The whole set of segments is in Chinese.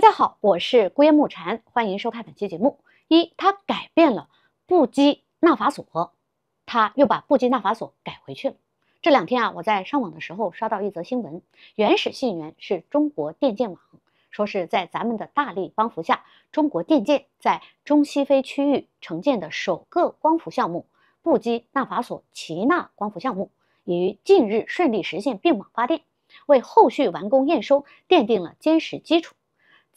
大家好，我是孤烟木禅，欢迎收看本期节目。一，他改变了布基纳法索，他又把布基纳法索改回去了。这两天啊，我在上网的时候刷到一则新闻，原始信源是中国电建网，说是在咱们的大力帮扶下，中国电建在中西非区域承建的首个光伏项目——布基纳法索奇纳光伏项目，已于近日顺利实现并网发电，为后续完工验收奠定了坚实基础。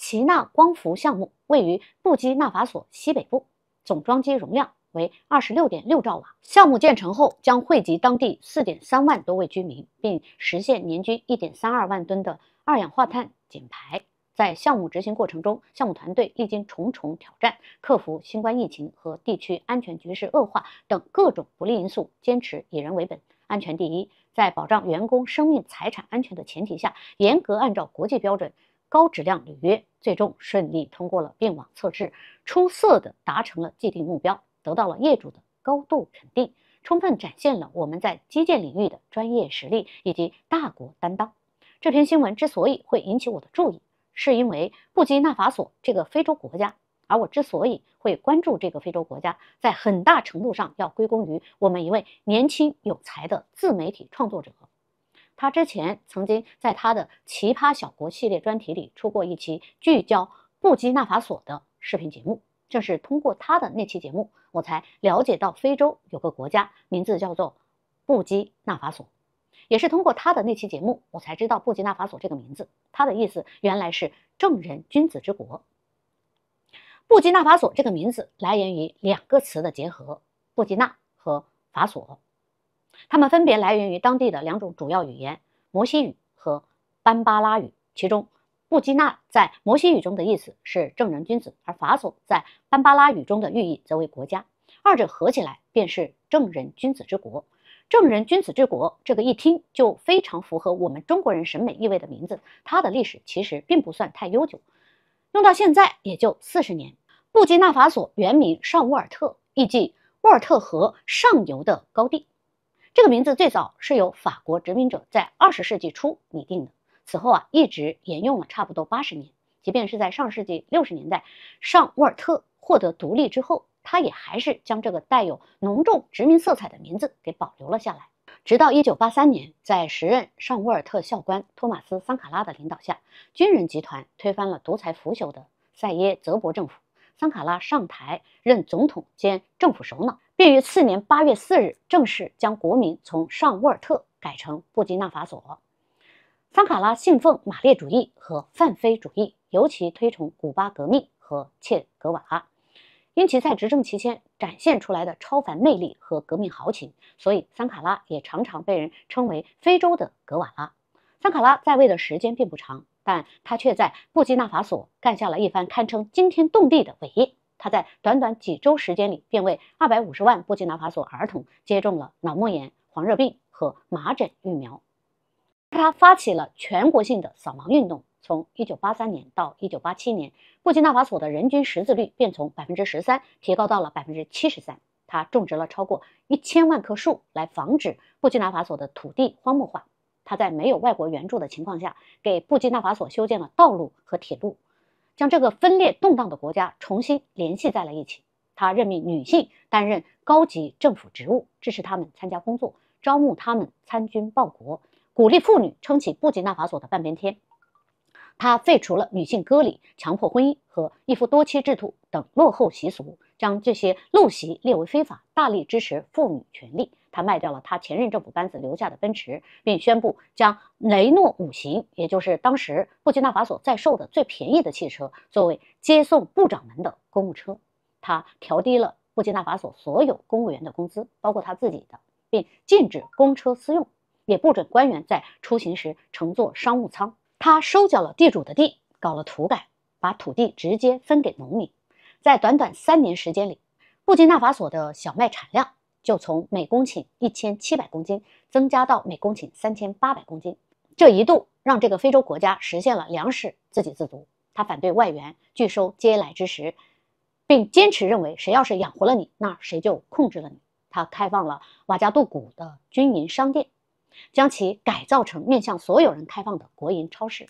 齐纳光伏项目位于布基纳法索西北部，总装机容量为二十六点六兆瓦。项目建成后将惠及当地四点三万多位居民，并实现年均一点三二万吨的二氧化碳减排。在项目执行过程中，项目团队历经重重挑战，克服新冠疫情和地区安全局势恶化等各种不利因素，坚持以人为本、安全第一，在保障员工生命财产安全的前提下，严格按照国际标准。高质量履约，最终顺利通过了并网测试，出色的达成了既定目标，得到了业主的高度肯定，充分展现了我们在基建领域的专业实力以及大国担当。这篇新闻之所以会引起我的注意，是因为布基纳法索这个非洲国家，而我之所以会关注这个非洲国家，在很大程度上要归功于我们一位年轻有才的自媒体创作者。他之前曾经在他的《奇葩小国》系列专题里出过一期聚焦布基纳法索的视频节目。正是通过他的那期节目，我才了解到非洲有个国家名字叫做布基纳法索。也是通过他的那期节目，我才知道布基纳法索这个名字，它的意思原来是“正人君子之国”。布基纳法索这个名字来源于两个词的结合：布基纳和法索。它们分别来源于当地的两种主要语言——摩西语和班巴拉语。其中，布基纳在摩西语中的意思是“正人君子”，而法索在班巴拉语中的寓意则为“国家”。二者合起来便是“正人君子之国”。“正人君子之国”这个一听就非常符合我们中国人审美意味的名字，它的历史其实并不算太悠久，用到现在也就四十年。布基纳法索原名上沃尔特，意即沃尔特河上游的高地。这个名字最早是由法国殖民者在二十世纪初拟定的，此后啊一直沿用了差不多八十年。即便是在上世纪六十年代，上沃尔特获得独立之后，他也还是将这个带有浓重殖民色彩的名字给保留了下来。直到一九八三年，在时任上沃尔特校官托马斯桑卡拉的领导下，军人集团推翻了独裁腐朽的塞耶泽伯政府。桑卡拉上台任总统兼政府首脑，并于次年八月四日正式将国民从上沃尔特改成布基纳法索。桑卡拉信奉马列主义和泛非主义，尤其推崇古巴革命和切格瓦拉。因其在执政期间展现出来的超凡魅力和革命豪情，所以桑卡拉也常常被人称为“非洲的格瓦拉”。桑卡拉在位的时间并不长。但他却在布基纳法索干下了一番堪称惊天动地的伟业。他在短短几周时间里，便为二百五十万布基纳法索儿童接种了脑膜炎、黄热病和麻疹疫苗。他发起了全国性的扫盲运动，从一九八三年到一九八七年，布基纳法索的人均识字率便从百分之十三提高到了百分之七十三。他种植了超过一千万棵树，来防止布基纳法索的土地荒漠化。他在没有外国援助的情况下，给布基纳法索修建了道路和铁路，将这个分裂动荡的国家重新联系在了一起。他任命女性担任高级政府职务，支持她们参加工作，招募她们参军报国，鼓励妇女撑起布基纳法索的半边天。他废除了女性割礼、强迫婚姻和一夫多妻制度等落后习俗，将这些陋习列为非法，大力支持妇女权利。他卖掉了他前任政府班子留下的奔驰，并宣布将雷诺五行，也就是当时布基纳法索在售的最便宜的汽车，作为接送部长们的公务车。他调低了布基纳法索所有公务员的工资，包括他自己的，并禁止公车私用，也不准官员在出行时乘坐商务舱。他收缴了地主的地，搞了土改，把土地直接分给农民。在短短三年时间里，布基纳法索的小麦产量。就从每公顷一千七百公斤增加到每公顷三千八百公斤，这一度让这个非洲国家实现了粮食自给自足。他反对外援，拒收嗟来之食，并坚持认为谁要是养活了你，那谁就控制了你。他开放了瓦加杜古的军营商店，将其改造成面向所有人开放的国营超市。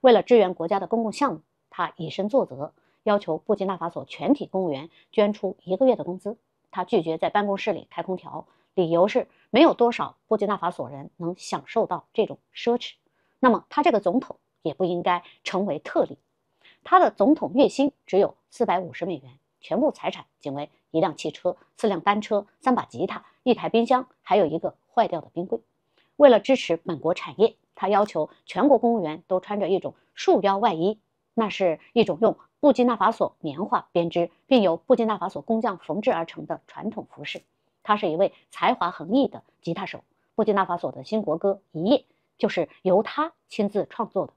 为了支援国家的公共项目，他以身作则，要求布基纳法索全体公务员捐出一个月的工资。他拒绝在办公室里开空调，理由是没有多少布吉纳法索人能享受到这种奢侈。那么他这个总统也不应该成为特例。他的总统月薪只有四百五十美元，全部财产仅为一辆汽车、四辆单车、三把吉他、一台冰箱，还有一个坏掉的冰柜。为了支持本国产业，他要求全国公务员都穿着一种束腰外衣，那是一种用。布基纳法索棉花编织，并由布基纳法索工匠缝制而成的传统服饰。他是一位才华横溢的吉他手，布基纳法索的新国歌《一夜》就是由他亲自创作的。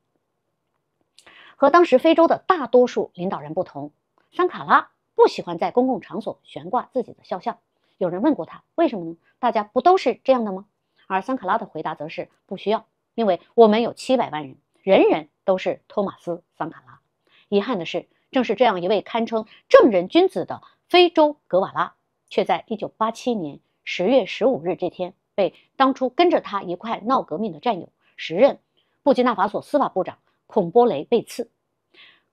和当时非洲的大多数领导人不同，桑卡拉不喜欢在公共场所悬挂自己的肖像。有人问过他为什么呢？大家不都是这样的吗？而桑卡拉的回答则是：不需要，因为我们有七百万人，人人都是托马斯·桑卡拉。遗憾的是。正是这样一位堪称正人君子的非洲格瓦拉，却在一九八七年十月十五日这天，被当初跟着他一块闹革命的战友、时任布基纳法索司法部长孔波雷被刺。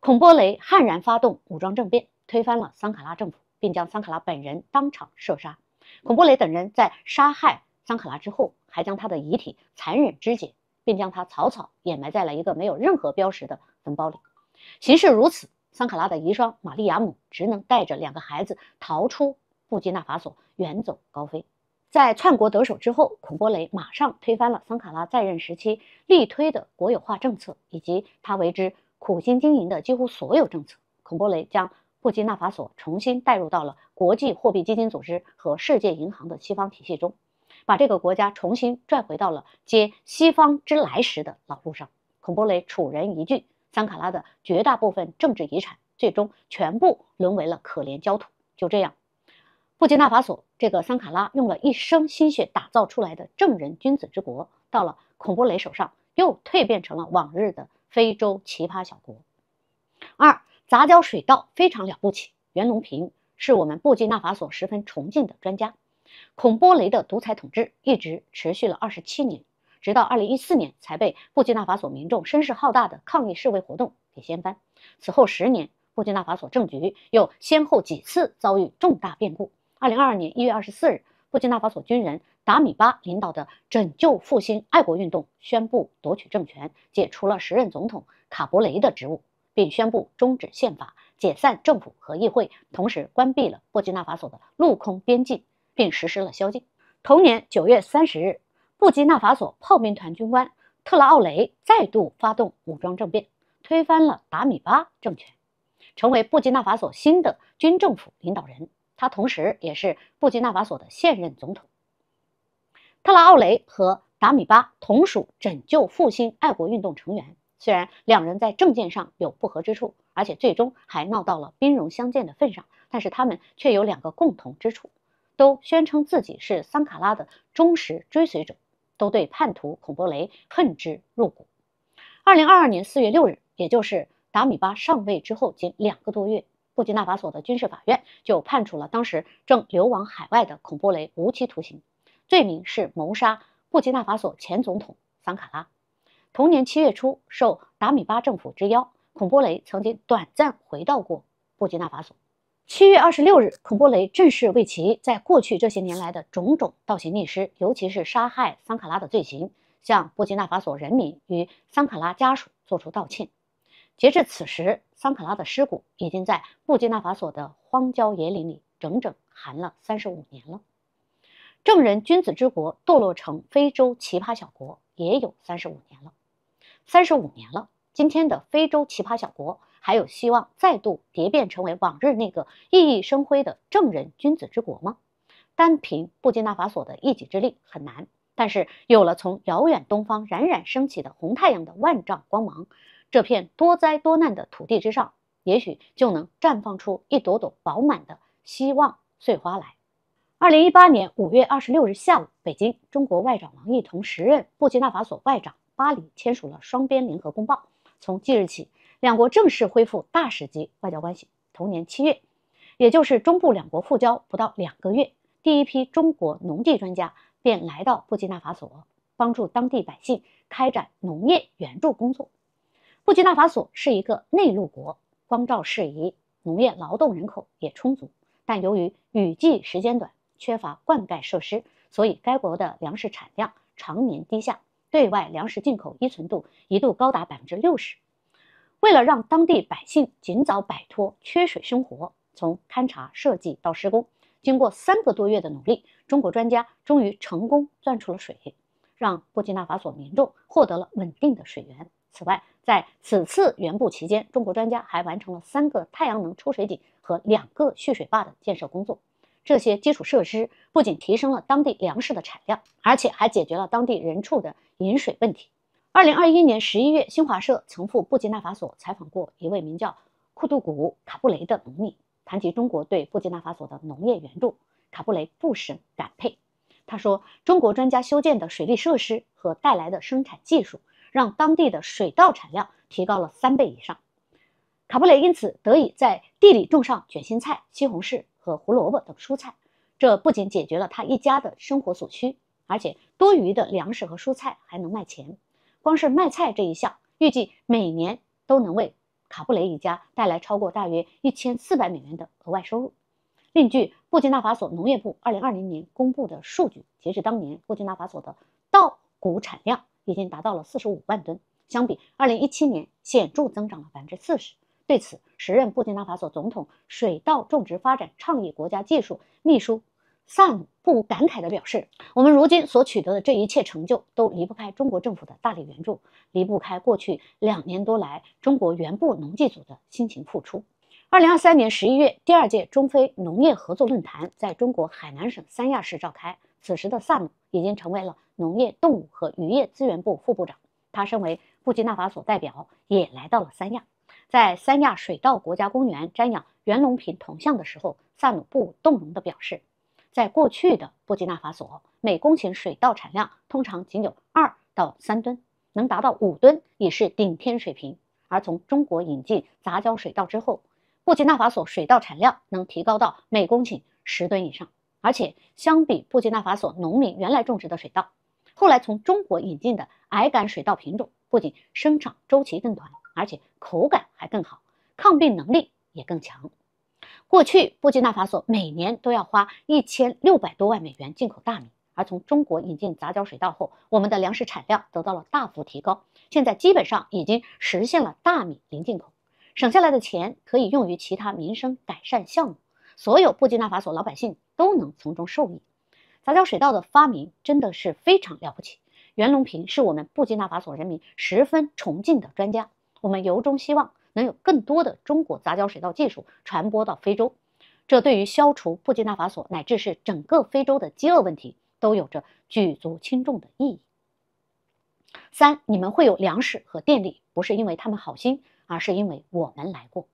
孔波雷悍然发动武装政变，推翻了桑卡拉政府，并将桑卡拉本人当场射杀。孔波雷等人在杀害桑卡拉之后，还将他的遗体残忍肢解，并将他草草掩埋在了一个没有任何标识的坟包里。形势如此。桑卡拉的遗孀玛丽亚姆只能带着两个孩子逃出布基纳法索，远走高飞。在篡国得手之后，孔波雷马上推翻了桑卡拉在任时期力推的国有化政策，以及他为之苦心经营的几乎所有政策。孔波雷将布基纳法索重新带入到了国际货币基金组织和世界银行的西方体系中，把这个国家重新拽回到了接西方之来时的老路上。孔波雷楚人一句。桑卡拉的绝大部分政治遗产，最终全部沦为了可怜焦土。就这样，布基纳法索这个桑卡拉用了一生心血打造出来的正人君子之国，到了孔波雷手上，又蜕变成了往日的非洲奇葩小国。二，杂交水稻非常了不起，袁隆平是我们布基纳法索十分崇敬的专家。孔波雷的独裁统治一直持续了二十七年。直到二零一四年，才被布基纳法索民众声势浩大的抗议示威活动给掀翻。此后十年，布基纳法索政局又先后几次遭遇重大变故。二零二二年一月二十四日，布基纳法索军人达米巴领导的“拯救复兴”爱国运动宣布夺取政权，解除了时任总统卡博雷的职务，并宣布终止宪法，解散政府和议会，同时关闭了布基纳法索的陆空边境，并实施了宵禁。同年九月三十日。布基纳法索炮兵团军官特拉奥雷再度发动武装政变，推翻了达米巴政权，成为布基纳法索新的军政府领导人。他同时也是布基纳法索的现任总统。特拉奥雷和达米巴同属“拯救复兴爱国运动”成员，虽然两人在政见上有不合之处，而且最终还闹到了兵戎相见的份上，但是他们却有两个共同之处：都宣称自己是桑卡拉的忠实追随者。都对叛徒孔波雷恨之入骨。二零二二年四月六日，也就是达米巴上位之后仅两个多月，布基纳法索的军事法院就判处了当时正流亡海外的孔波雷无期徒刑，罪名是谋杀布基纳法索前总统桑卡拉。同年七月初，受达米巴政府之邀，孔波雷曾经短暂回到过布基纳法索。七月二十六日，孔布雷正式为其在过去这些年来的种种倒行逆施，尤其是杀害桑卡拉的罪行，向布基纳法索人民与桑卡拉家属作出道歉。截至此时，桑卡拉的尸骨已经在布基纳法索的荒郊野岭里整整寒了三十五年了。正人君子之国堕落成非洲奇葩小国也有三十五年了，三十五年了，今天的非洲奇葩小国。还有希望再度蝶变成为往日那个熠熠生辉的正人君子之国吗？单凭布基纳法索的一己之力很难，但是有了从遥远东方冉冉升起的红太阳的万丈光芒，这片多灾多难的土地之上，也许就能绽放出一朵朵饱满的希望碎花来。二零一八年五月二十六日下午，北京，中国外长王毅同时任布基纳法索外长巴黎签署了双边联合公报，从即日起。两国正式恢复大使级外交关系。同年七月，也就是中部两国复交不到两个月，第一批中国农技专家便来到布基纳法索，帮助当地百姓开展农业援助工作。布基纳法索是一个内陆国，光照适宜，农业劳动人口也充足，但由于雨季时间短，缺乏灌溉设施，所以该国的粮食产量常年低下，对外粮食进口依存度一度高达百分之六十。为了让当地百姓尽早摆脱缺水生活，从勘察设计到施工，经过三个多月的努力，中国专家终于成功钻出了水，让布吉纳法索民众获得了稳定的水源。此外，在此次援布期间，中国专家还完成了三个太阳能抽水井和两个蓄水坝的建设工作。这些基础设施不仅提升了当地粮食的产量，而且还解决了当地人畜的饮水问题。二零二一年十一月，新华社曾赴布吉纳法索采访过一位名叫库杜古卡布雷的农民。谈及中国对布吉纳法索的农业援助，卡布雷不胜感佩。他说：“中国专家修建的水利设施和带来的生产技术，让当地的水稻产量提高了三倍以上。卡布雷因此得以在地里种上卷心菜、西红柿和胡萝卜等蔬菜。这不仅解决了他一家的生活所需，而且多余的粮食和蔬菜还能卖钱。”光是卖菜这一项，预计每年都能为卡布雷一家带来超过大约一千四百美元的额外收入。另据布基纳法索农业部二零二零年公布的数据，截至当年，布基纳法索的稻谷产量已经达到了四十五万吨，相比二零一七年显著增长了百分之四十。对此，时任布基纳法索总统水稻种植发展倡议国家技术秘书。萨姆不无感慨地表示：“我们如今所取得的这一切成就，都离不开中国政府的大力援助，离不开过去两年多来中国原部农技组的辛勤付出。”二零二三年十一月，第二届中非农业合作论坛在中国海南省三亚市召开。此时的萨姆已经成为了农业动物和渔业资源部副部长，他身为布基纳法索代表，也来到了三亚，在三亚水稻国家公园瞻仰袁隆平铜像的时候，萨姆不动容地表示。在过去的布基纳法索，每公顷水稻产量通常仅有二到三吨，能达到五吨已是顶天水平。而从中国引进杂交水稻之后，布基纳法索水稻产量能提高到每公顷十吨以上。而且，相比布基纳法索农民原来种植的水稻，后来从中国引进的矮秆水稻品种，不仅生长周期更短，而且口感还更好，抗病能力也更强。过去，布基纳法索每年都要花一千六百多万美元进口大米，而从中国引进杂交水稻后，我们的粮食产量得到了大幅提高。现在基本上已经实现了大米零进口，省下来的钱可以用于其他民生改善项目，所有布基纳法索老百姓都能从中受益。杂交水稻的发明真的是非常了不起，袁隆平是我们布基纳法索人民十分崇敬的专家，我们由衷希望。能有更多的中国杂交水稻技术传播到非洲，这对于消除布基纳法索乃至是整个非洲的饥饿问题都有着举足轻重的意义。三，你们会有粮食和电力，不是因为他们好心，而是因为我们来过。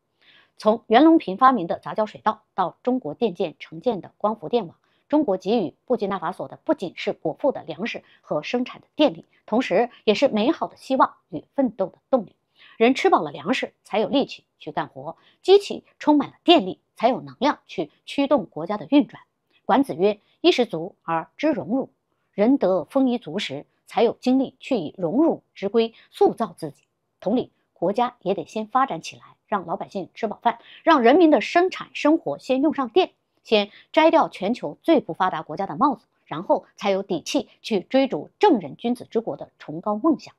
从袁隆平发明的杂交水稻到中国电建承建的光伏电网，中国给予布基纳法索的不仅是果腹的粮食和生产的电力，同时也是美好的希望与奋斗的动力。人吃饱了粮食，才有力气去干活；机器充满了电力，才有能量去驱动国家的运转。管子曰：“衣食足而知荣辱。”人得丰衣足食，才有精力去以荣辱之规塑造自己。同理，国家也得先发展起来，让老百姓吃饱饭，让人民的生产生活先用上电，先摘掉全球最不发达国家的帽子，然后才有底气去追逐正人君子之国的崇高梦想。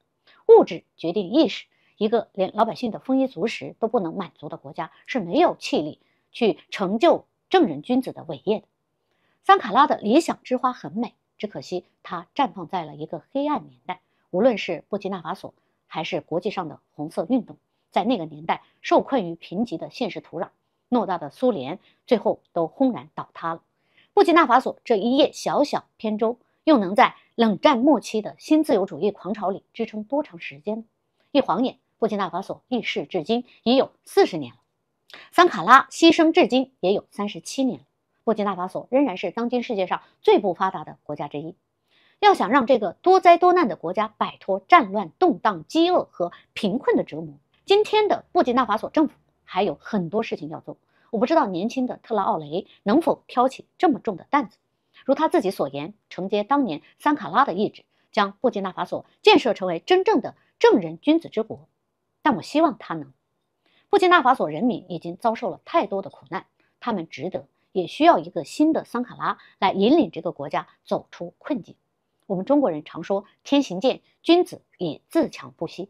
物质决定意识。一个连老百姓的丰衣足食都不能满足的国家是没有气力去成就正人君子的伟业的。桑卡拉的理想之花很美，只可惜它绽放在了一个黑暗年代。无论是布吉纳法索，还是国际上的红色运动，在那个年代受困于贫瘠的现实土壤，偌大的苏联最后都轰然倒塌了。布吉纳法索这一叶小小扁舟，又能在冷战末期的新自由主义狂潮里支撑多长时间？一晃眼。布基纳法索立誓至今已有四十年了，桑卡拉牺牲至今也有三十七年了。布基纳法索仍然是当今世界上最不发达的国家之一。要想让这个多灾多难的国家摆脱战乱、动荡、饥饿和贫困的折磨，今天的布基纳法索政府还有很多事情要做。我不知道年轻的特拉奥雷能否挑起这么重的担子。如他自己所言，承接当年桑卡拉的意志，将布基纳法索建设成为真正的正人君子之国。但我希望他能。布基纳法索人民已经遭受了太多的苦难，他们值得，也需要一个新的桑卡拉来引领这个国家走出困境。我们中国人常说“天行健，君子以自强不息”。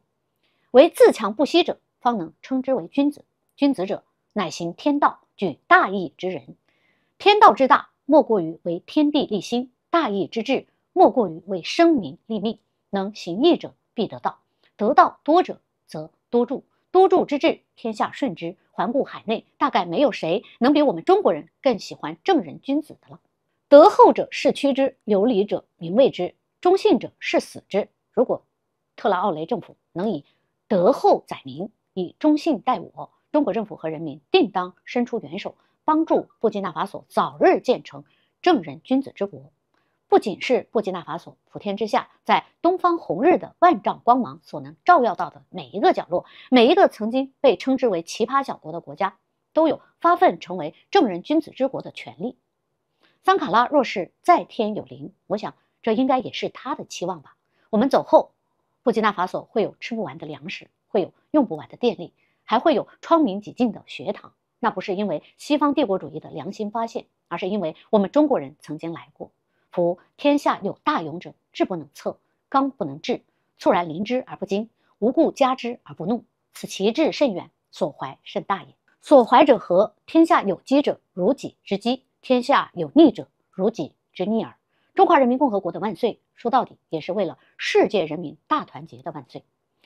唯自强不息者，方能称之为君子。君子者，乃行天道、举大义之人。天道之大，莫过于为天地立心；大义之志，莫过于为生民立命。能行义者，必得道；得道多者，则。多助，多助之至，天下顺之。环顾海内，大概没有谁能比我们中国人更喜欢正人君子的了。德厚者是趋之，流离者民畏之，忠信者是死之。如果特拉奥雷政府能以德厚载民，以忠信待我，中国政府和人民定当伸出援手，帮助布基纳法索早日建成正人君子之国。不仅是布吉纳法索，普天之下，在东方红日的万丈光芒所能照耀到的每一个角落，每一个曾经被称之为奇葩小国的国家，都有发奋成为正人君子之国的权利。桑卡拉若是在天有灵，我想这应该也是他的期望吧。我们走后，布吉纳法索会有吃不完的粮食，会有用不完的电力，还会有窗明几净的学堂。那不是因为西方帝国主义的良心发现，而是因为我们中国人曾经来过。夫天下有大勇者，智不能测，刚不能制，猝然临之而不惊，无故加之而不怒。此其志甚远，所怀甚大也。所怀者何？天下有机者如己之机，天下有逆者如己之逆耳。中华人民共和国的万岁，说到底也是为了世界人民大团结的万岁。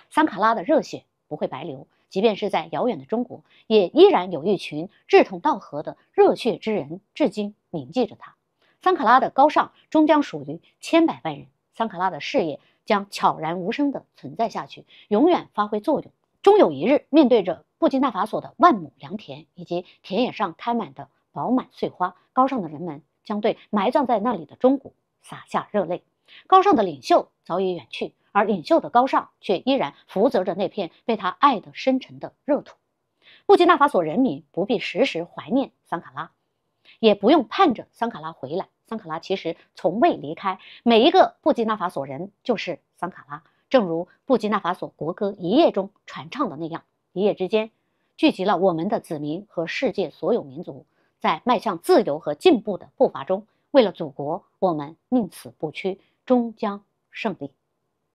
桑卡拉的热血不会白流，即便是在遥远的中国，也依然有一群志同道合的热血之人，至今铭记着他。桑卡拉的高尚终将属于千百万人，桑卡拉的事业将悄然无声地存在下去，永远发挥作用。终有一日，面对着布基纳法索的万亩良田以及田野上开满的饱满碎花，高尚的人们将对埋葬在那里的中国洒下热泪。高尚的领袖早已远去，而领袖的高尚却依然负责着那片被他爱得深沉的热土。布基纳法索人民不必时时怀念桑卡拉。也不用盼着桑卡拉回来，桑卡拉其实从未离开。每一个布基纳法索人就是桑卡拉，正如布基纳法索国歌《一夜》中传唱的那样：一夜之间，聚集了我们的子民和世界所有民族，在迈向自由和进步的步伐中，为了祖国，我们宁死不屈，终将胜利。